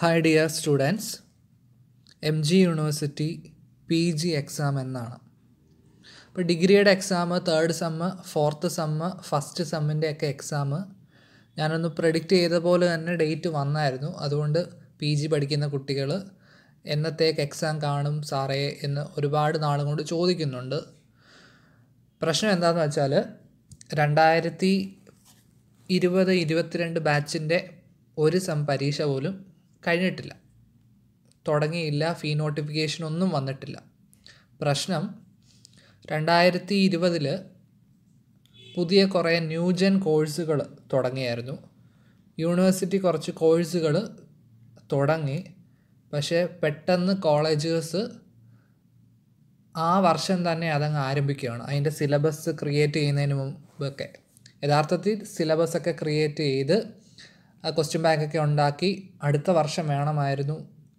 hi dear students M G university P G exam എന്നാണ് അപ്പോൾ ഡിഗ്രിയുടെ exam third sem fourth sem first സെമ്മിൻ്റെ ഒക്കെ എക്സാം ഞാനൊന്ന് പ്രഡിക്റ്റ് ചെയ്ത പോലെ തന്നെ ഡേറ്റ് വന്നായിരുന്നു അതുകൊണ്ട് പി ജി പഠിക്കുന്ന കുട്ടികൾ എന്നത്തേക്ക് എക്സാം കാണും സാറേ എന്ന് ഒരുപാട് നാളും കൊണ്ട് ചോദിക്കുന്നുണ്ട് പ്രശ്നം എന്താണെന്ന് വെച്ചാൽ രണ്ടായിരത്തി ഇരുപത് ഇരുപത്തിരണ്ട് ബാച്ചിൻ്റെ ഒരു സം പരീക്ഷ പോലും കഴിഞ്ഞിട്ടില്ല തുടങ്ങിയില്ല ഫീ നോട്ടിഫിക്കേഷൻ ഒന്നും വന്നിട്ടില്ല പ്രശ്നം രണ്ടായിരത്തി ഇരുപതിൽ പുതിയ കുറേ ന്യൂജൻ കോഴ്സുകൾ തുടങ്ങിയായിരുന്നു യൂണിവേഴ്സിറ്റി കുറച്ച് കോഴ്സുകൾ തുടങ്ങി പക്ഷേ പെട്ടെന്ന് കോളേജേഴ്സ് ആ വർഷം തന്നെ അതങ്ങ് ആരംഭിക്കുകയാണ് അതിൻ്റെ സിലബസ് ക്രിയേറ്റ് ചെയ്യുന്നതിന് മുമ്പൊക്കെ യഥാർത്ഥത്തിൽ സിലബസൊക്കെ ക്രിയേറ്റ് ചെയ്ത് ക്വസ്റ്റ്യൻ ബാങ്കൊക്കെ ഉണ്ടാക്കി അടുത്ത വർഷം വേണമായിരുന്നു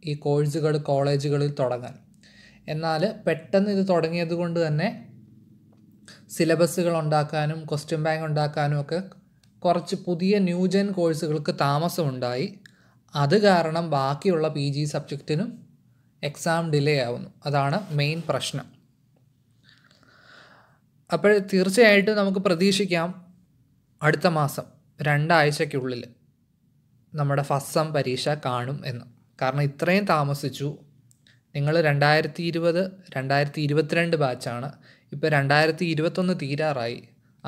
ഈ കോഴ്സുകൾ കോളേജുകളിൽ തുടങ്ങാൻ എന്നാൽ പെട്ടെന്ന് ഇത് തുടങ്ങിയത് കൊണ്ട് തന്നെ സിലബസുകൾ ഉണ്ടാക്കാനും ക്വസ്റ്റ്യൻ ബാങ്ക് ഉണ്ടാക്കാനും ഒക്കെ കുറച്ച് പുതിയ ന്യൂജൻ കോഴ്സുകൾക്ക് താമസമുണ്ടായി അത് കാരണം ബാക്കിയുള്ള പി ജി സബ്ജക്റ്റിനും എക്സാം ഡിലേ ആവുന്നു അതാണ് മെയിൻ പ്രശ്നം അപ്പോൾ തീർച്ചയായിട്ടും നമുക്ക് പ്രതീക്ഷിക്കാം അടുത്ത മാസം രണ്ടാഴ്ചയ്ക്കുള്ളിൽ നമ്മുടെ ഫസ്റ്റ് പരീക്ഷ കാണും എന്ന് കാരണം ഇത്രയും താമസിച്ചു നിങ്ങൾ രണ്ടായിരത്തി ഇരുപത് രണ്ടായിരത്തി ഇരുപത്തിരണ്ട് ബാച്ചാണ് ഇപ്പോൾ രണ്ടായിരത്തി ഇരുപത്തൊന്ന് തീരാറായി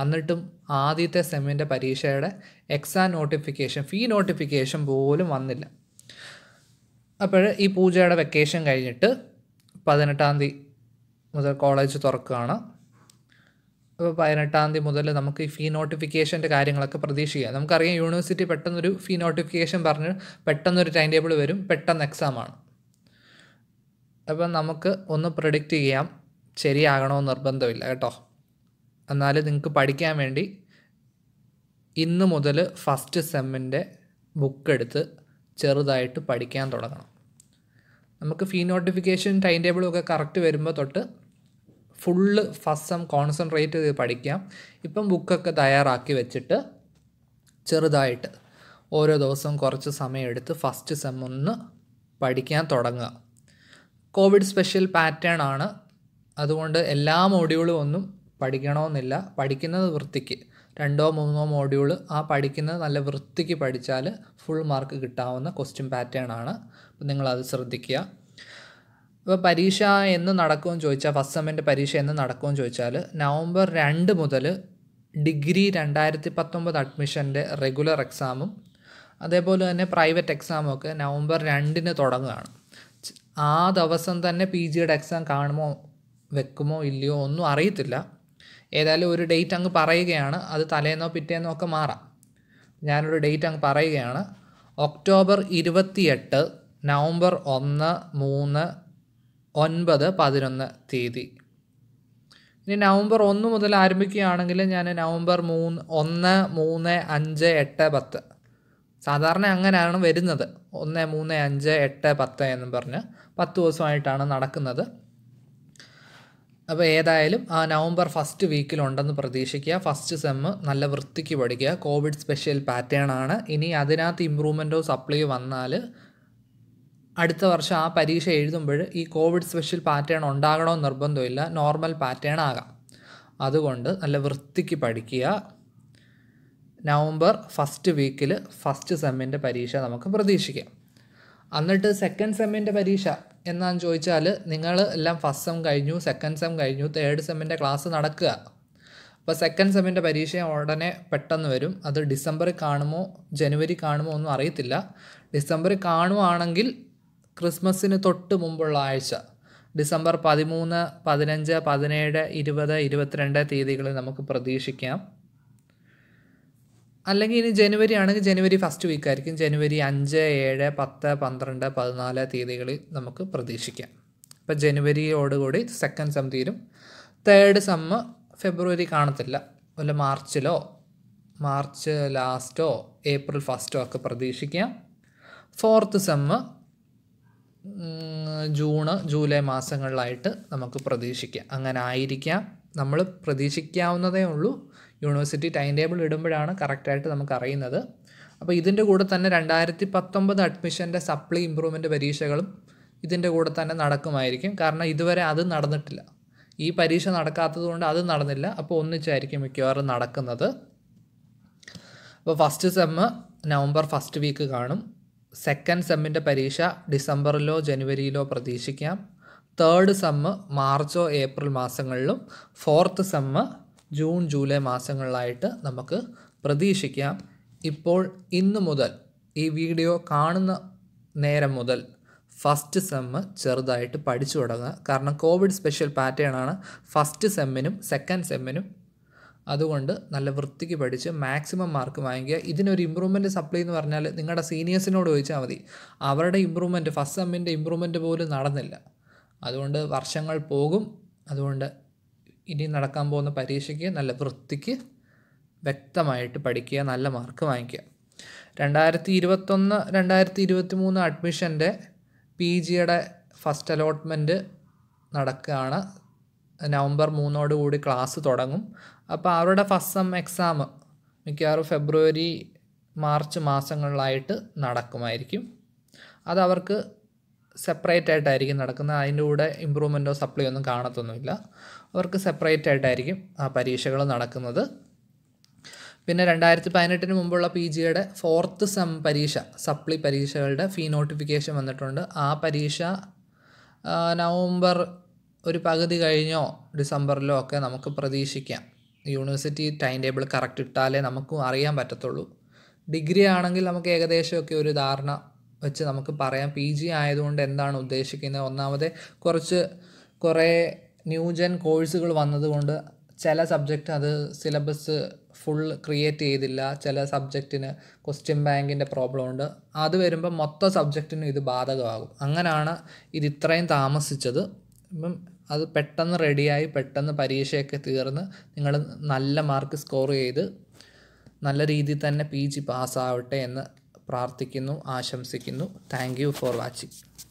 എന്നിട്ടും ആദ്യത്തെ സെമ്മിൻ്റെ പരീക്ഷയുടെ എക്സാം നോട്ടിഫിക്കേഷൻ ഫീ നോട്ടിഫിക്കേഷൻ പോലും വന്നില്ല അപ്പോൾ ഈ പൂജയുടെ വെക്കേഷൻ കഴിഞ്ഞിട്ട് പതിനെട്ടാം തീയതി മുതൽ കോളേജ് തുറക്കുകയാണ് പതിനെട്ടാം തീയതി മുതൽ നമുക്ക് ഈ ഫീ നോട്ടിഫിക്കേഷൻ്റെ കാര്യങ്ങളൊക്കെ പ്രതീക്ഷിക്കാം നമുക്കറിയാം യൂണിവേഴ്സിറ്റി പെട്ടെന്നൊരു ഫീ നോട്ടിഫിക്കേഷൻ പറഞ്ഞ് പെട്ടെന്നൊരു ടൈം ടേബിൾ വരും പെട്ടെന്ന് എക്സാമാണ് അപ്പം നമുക്ക് ഒന്ന് പ്രൊഡിക്റ്റ് ചെയ്യാം ശരിയാകണമെന്ന് നിർബന്ധമില്ല കേട്ടോ എന്നാൽ നിങ്ങൾക്ക് പഠിക്കാൻ വേണ്ടി ഇന്ന് മുതൽ ഫസ്റ്റ് സെമ്മിൻ്റെ ബുക്ക് എടുത്ത് ചെറുതായിട്ട് പഠിക്കാൻ തുടങ്ങണം നമുക്ക് ഫീ നോട്ടിഫിക്കേഷൻ ടൈം ടേബിളൊക്കെ കറക്റ്റ് വരുമ്പോൾ തൊട്ട് ഫുള്ള് ഫസ്റ്റ് കോൺസെൻട്രേറ്റ് ചെയ്ത് പഠിക്കാം ഇപ്പം ബുക്കൊക്കെ തയ്യാറാക്കി വെച്ചിട്ട് ചെറുതായിട്ട് ഓരോ ദിവസവും കുറച്ച് സമയമെടുത്ത് ഫസ്റ്റ് സെം ഒന്ന് പഠിക്കാൻ തുടങ്ങുക കോവിഡ് സ്പെഷ്യൽ പാറ്റേൺ ആണ് അതുകൊണ്ട് എല്ലാ മോഡ്യൂളും ഒന്നും പഠിക്കണമെന്നില്ല പഠിക്കുന്നത് വൃത്തിക്ക് രണ്ടോ മൂന്നോ മോഡ്യൂൾ ആ പഠിക്കുന്നത് നല്ല വൃത്തിക്ക് പഠിച്ചാൽ ഫുൾ മാർക്ക് കിട്ടാവുന്ന ക്വസ്റ്റ്യൻ പാറ്റേൺ ആണ് അപ്പോൾ നിങ്ങളത് ശ്രദ്ധിക്കുക ഇപ്പോൾ പരീക്ഷ എന്ന് നടക്കുമെന്ന് ചോദിച്ചാൽ ഫസ്റ്റ് സെമ്മിൻ്റെ പരീക്ഷ എന്ന് നടക്കുമെന്ന് ചോദിച്ചാൽ നവംബർ രണ്ട് മുതൽ ഡിഗ്രി രണ്ടായിരത്തി പത്തൊമ്പത് അഡ്മിഷൻ്റെ റെഗുലർ എക്സാമും അതേപോലെ തന്നെ പ്രൈവറ്റ് എക്സാമും ഒക്കെ നവംബർ രണ്ടിന് തുടങ്ങുകയാണ് ആ ദിവസം തന്നെ പി ജിയുടെ എക്സാം കാണുമോ വെക്കുമോ ഇല്ലയോ ഒന്നും അറിയത്തില്ല ഏതായാലും ഒരു ഡേറ്റ് അങ്ങ് പറയുകയാണ് അത് തലേന്നോ പിറ്റേന്നോ ഒക്കെ മാറാം ഞാനൊരു ഡേറ്റ് അങ്ങ് പറയുകയാണ് ഒക്ടോബർ ഇരുപത്തിയെട്ട് നവംബർ ഒന്ന് മൂന്ന് ഒൻപത് പതിനൊന്ന് തീയതി ഇനി നവംബർ ഒന്ന് മുതൽ ആരംഭിക്കുകയാണെങ്കിൽ ഞാൻ നവംബർ മൂന്ന് ഒന്ന് മൂന്ന് അഞ്ച് എട്ട് പത്ത് സാധാരണ അങ്ങനെയാണ് വരുന്നത് ഒന്ന് മൂന്ന് അഞ്ച് എട്ട് പത്ത് എന്നും പറഞ്ഞ് പത്ത് ദിവസമായിട്ടാണ് നടക്കുന്നത് അപ്പോൾ ഏതായാലും ആ നവംബർ ഫസ്റ്റ് വീക്കിലുണ്ടെന്ന് പ്രതീക്ഷിക്കുക ഫസ്റ്റ് സെമ്മ് നല്ല വൃത്തിക്ക് പഠിക്കുക കോവിഡ് സ്പെഷ്യൽ പാറ്റേൺ ആണ് ഇനി അതിനകത്ത് ഇമ്പ്രൂവ്മെൻറ്റോ സപ്ലൈ വന്നാൽ അടുത്ത വർഷം ആ പരീക്ഷ എഴുതുമ്പോൾ ഈ കോവിഡ് സ്പെഷ്യൽ പാറ്റേൺ ഉണ്ടാകണമെന്ന് നിർബന്ധമില്ല നോർമൽ പാറ്റേൺ ആകാം അതുകൊണ്ട് നല്ല വൃത്തിക്ക് പഠിക്കുക നവംബർ ഫസ്റ്റ് വീക്കിൽ ഫസ്റ്റ് സെമ്മിൻ്റെ പരീക്ഷ നമുക്ക് പ്രതീക്ഷിക്കാം എന്നിട്ട് സെക്കൻഡ് സെമ്മിൻ്റെ പരീക്ഷ എന്നാന്ന് ചോദിച്ചാൽ നിങ്ങൾ എല്ലാം ഫസ്റ്റ് സെം കഴിഞ്ഞു സെക്കൻഡ് സെം കഴിഞ്ഞു തേർഡ് സെമ്മിൻ്റെ ക്ലാസ് നടക്കുക അപ്പോൾ സെക്കൻഡ് സെമ്മിൻ്റെ പരീക്ഷ ഉടനെ പെട്ടെന്ന് വരും അത് ഡിസംബറിൽ കാണുമോ ജനുവരി കാണുമോ ഒന്നും അറിയത്തില്ല ഡിസംബറിൽ കാണുവാണെങ്കിൽ ക്രിസ്മസിന് തൊട്ട് മുമ്പുള്ള ആഴ്ച ഡിസംബർ പതിമൂന്ന് പതിനഞ്ച് പതിനേഴ് ഇരുപത് ഇരുപത്തിരണ്ട് തീയതികളിൽ നമുക്ക് പ്രതീക്ഷിക്കാം അല്ലെങ്കിൽ ഇനി ജനുവരി ആണെങ്കിൽ ജനുവരി ഫസ്റ്റ് വീക്ക് ആയിരിക്കും ജനുവരി അഞ്ച് ഏഴ് പത്ത് പന്ത്രണ്ട് പതിനാല് തീയതികളിൽ നമുക്ക് പ്രതീക്ഷിക്കാം ഇപ്പോൾ ജനുവരിയോടുകൂടി സെക്കൻഡ് സെം തീരും തേർഡ് സെമ്മ് ഫെബ്രുവരി കാണത്തില്ല അല്ല മാർച്ചിലോ മാർച്ച് ലാസ്റ്റോ ഏപ്രിൽ ഫസ്റ്റോ ഒക്കെ പ്രതീക്ഷിക്കാം ഫോർത്ത് സെമ്മ് ജൂണ് ജൂലൈ മാസങ്ങളിലായിട്ട് നമുക്ക് പ്രതീക്ഷിക്കാം അങ്ങനെ ആയിരിക്കാം നമ്മൾ പ്രതീക്ഷിക്കാവുന്നതേ ഉള്ളൂ യൂണിവേഴ്സിറ്റി ടൈം ടേബിൾ ഇടുമ്പോഴാണ് കറക്റ്റായിട്ട് നമുക്ക് അറിയുന്നത് അപ്പോൾ ഇതിൻ്റെ കൂടെ തന്നെ രണ്ടായിരത്തി പത്തൊമ്പത് അഡ്മിഷൻ്റെ സപ്ലി ഇമ്പ്രൂവ്മെൻറ്റ് പരീക്ഷകളും ഇതിൻ്റെ കൂടെ തന്നെ നടക്കുമായിരിക്കും കാരണം ഇതുവരെ അത് നടന്നിട്ടില്ല ഈ പരീക്ഷ നടക്കാത്തതുകൊണ്ട് അത് നടന്നില്ല അപ്പോൾ ഒന്നിച്ചായിരിക്കും മിക്കവാറും നടക്കുന്നത് അപ്പോൾ first sem November first week കാണും സെക്കൻഡ് സെമ്മിൻ്റെ പരീക്ഷ ഡിസംബറിലോ ജനുവരിയിലോ പ്രതീക്ഷിക്കാം തേർഡ് സെമ്മ് മാർച്ചോ ഏപ്രിൽ മാസങ്ങളിലും ഫോർത്ത് സെമ്മ് ജൂൺ ജൂലൈ മാസങ്ങളിലായിട്ട് നമുക്ക് പ്രതീക്ഷിക്കാം ഇപ്പോൾ ഇന്ന് മുതൽ ഈ വീഡിയോ കാണുന്ന നേരം മുതൽ ഫസ്റ്റ് സെമ്മ് ചെറുതായിട്ട് പഠിച്ചു തുടങ്ങുക കാരണം കോവിഡ് സ്പെഷ്യൽ പാറ്റേൺ ആണ് ഫസ്റ്റ് സെമ്മിനും സെക്കൻഡ് സെമ്മിനും അതുകൊണ്ട് നല്ല വൃത്തിക്ക് പഠിച്ച് മാക്സിമം മാർക്ക് വാങ്ങിക്കുക ഇതിനൊരു ഇമ്പ്രൂവ്മെൻറ്റ് സപ്ലൈ എന്ന് പറഞ്ഞാൽ നിങ്ങളുടെ സീനിയേഴ്സിനോട് ചോദിച്ചാൽ മതി അവരുടെ ഇമ്പ്രൂവ്മെൻറ്റ് ഫസ്റ്റ് സെമ്മിൻ്റെ ഇമ്പ്രൂവ്മെൻറ്റ് പോലും നടന്നില്ല അതുകൊണ്ട് വർഷങ്ങൾ പോകും അതുകൊണ്ട് ഇനി നടക്കാൻ പോകുന്ന പരീക്ഷയ്ക്ക് നല്ല വൃത്തിക്ക് വ്യക്തമായിട്ട് പഠിക്കുക നല്ല മാർക്ക് വാങ്ങിക്കുക രണ്ടായിരത്തി ഇരുപത്തൊന്ന് രണ്ടായിരത്തി ഇരുപത്തി മൂന്ന് അഡ്മിഷൻ്റെ പി ജിയുടെ ഫസ്റ്റ് അലോട്ട്മെൻറ്റ് നടക്കുകയാണ് നവംബർ മൂന്നോടുകൂടി ക്ലാസ് തുടങ്ങും അപ്പോൾ അവരുടെ ഫസ്റ്റ് സെം എക്സാം മിക്കവാറും ഫെബ്രുവരി മാർച്ച് മാസങ്ങളിലായിട്ട് നടക്കുമായിരിക്കും അത് അവർക്ക് സെപ്പറേറ്റ് ആയിട്ടായിരിക്കും നടക്കുന്നത് അതിൻ്റെ കൂടെ ഇമ്പ്രൂവ്മെൻറ്റോ സപ്ലൈ ഒന്നും കാണത്തൊന്നുമില്ല അവർക്ക് സെപ്പറേറ്റ് ആയിട്ടായിരിക്കും ആ പരീക്ഷകൾ നടക്കുന്നത് പിന്നെ രണ്ടായിരത്തി പതിനെട്ടിന് മുമ്പുള്ള പി ജിയുടെ ഫോർത്ത് സെം പരീക്ഷ സപ്ലി പരീക്ഷകളുടെ ഫീ നോട്ടിഫിക്കേഷൻ വന്നിട്ടുണ്ട് ആ പരീക്ഷ നവംബർ ഒരു പകുതി കഴിഞ്ഞോ ഡിസംബറിലോ ഒക്കെ നമുക്ക് പ്രതീക്ഷിക്കാം യൂണിവേഴ്സിറ്റി ടൈം ടേബിൾ കറക്റ്റ് ഇട്ടാലേ നമുക്കും അറിയാൻ പറ്റത്തുള്ളൂ ഡിഗ്രി ആണെങ്കിൽ നമുക്ക് ഏകദേശമൊക്കെ ഒരു ധാരണ വെച്ച് നമുക്ക് പറയാം പി ജി ആയതുകൊണ്ട് എന്താണ് ഉദ്ദേശിക്കുന്നത് ഒന്നാമത് കുറച്ച് കുറേ ന്യൂജൻ കോഴ്സുകൾ വന്നതുകൊണ്ട് ചില സബ്ജക്റ്റ് അത് സിലബസ് ഫുൾ ക്രിയേറ്റ് ചെയ്തില്ല ചില സബ്ജക്റ്റിന് ക്വസ്റ്റ്യൻ ബാങ്കിൻ്റെ പ്രോബ്ലം ഉണ്ട് അത് വരുമ്പോൾ മൊത്തം സബ്ജക്റ്റിനും ഇത് ബാധകമാകും അങ്ങനെയാണ് ഇത് ഇത്രയും താമസിച്ചത് ഇപ്പം അത് പെട്ടെന്ന് റെഡിയായി പെട്ടെന്ന് പരീക്ഷയൊക്കെ തീർന്ന് നിങ്ങൾ നല്ല മാർക്ക് സ്കോർ ചെയ്ത് നല്ല രീതിയിൽ തന്നെ പി ജി പാസ്സാവട്ടെ എന്ന് പ്രാർത്ഥിക്കുന്നു ആശംസിക്കുന്നു താങ്ക് യു ഫോർ വാച്ചിങ്